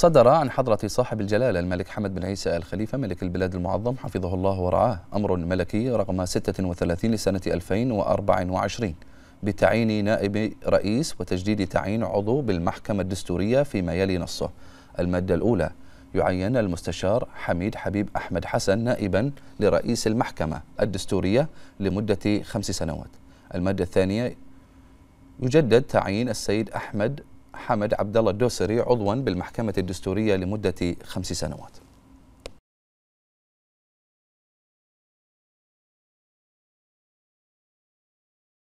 صدر عن حضرة صاحب الجلالة الملك حمد بن عيسى الخليفة ملك البلاد المعظم حفظه الله ورعاه أمر ملكي رقم 36 لسنة 2024 بتعيين نائب رئيس وتجديد تعيين عضو بالمحكمة الدستورية فيما يلي نصه المادة الأولى يعين المستشار حميد حبيب أحمد حسن نائبا لرئيس المحكمة الدستورية لمدة خمس سنوات المادة الثانية يجدد تعيين السيد أحمد حمد عبد الله الدوسري عضوا بالمحكمة الدستورية لمدة خمس سنوات